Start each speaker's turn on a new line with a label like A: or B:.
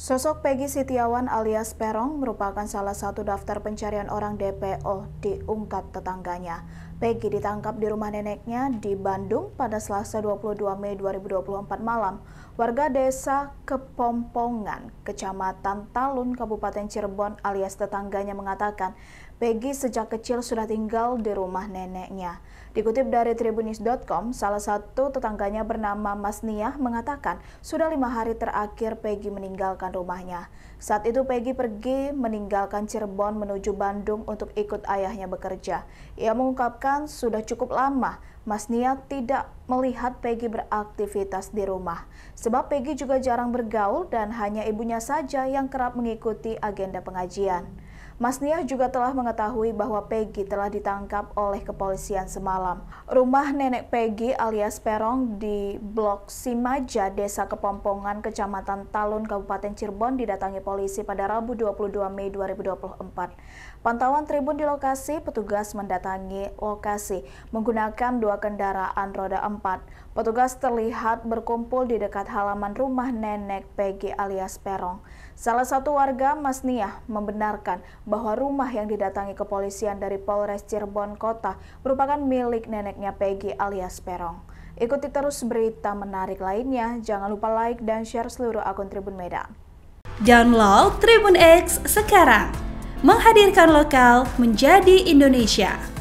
A: Sosok Peggy Sitiawan alias Perong merupakan salah satu daftar pencarian orang DPO diungkap tetangganya. Peggy ditangkap di rumah neneknya di Bandung pada Selasa 22 Mei 2024 malam. Warga desa Kepompongan, Kecamatan Talun, Kabupaten Cirebon alias tetangganya mengatakan, Peggy sejak kecil sudah tinggal di rumah neneknya. Dikutip dari tribunis.com, salah satu tetangganya bernama Mas Niah mengatakan, sudah lima hari terakhir Peggy meninggalkan rumahnya. Saat itu Peggy pergi meninggalkan Cirebon menuju Bandung untuk ikut ayahnya bekerja. Ia mengungkapkan, sudah cukup lama Mas Nia tidak melihat Peggy beraktivitas di rumah, sebab Peggy juga jarang bergaul dan hanya ibunya saja yang kerap mengikuti agenda pengajian. Mas Niah juga telah mengetahui bahwa Peggy telah ditangkap oleh kepolisian semalam. Rumah nenek Peggy alias Perong di Blok Simaja, Desa Kepompongan, Kecamatan Talun, Kabupaten Cirebon didatangi polisi pada Rabu 22 Mei 2024. Pantauan Tribun di lokasi, petugas mendatangi lokasi menggunakan dua kendaraan roda empat. Petugas terlihat berkumpul di dekat halaman rumah nenek Peggy alias Perong. Salah satu warga, Mas Niah, membenarkan bahwa rumah yang didatangi kepolisian dari Polres Cirebon Kota merupakan milik neneknya Peggy alias Perong. Ikuti terus berita menarik lainnya. Jangan lupa like dan share seluruh akun Tribun Medan.
B: Download Tribun X sekarang. Menghadirkan lokal menjadi Indonesia.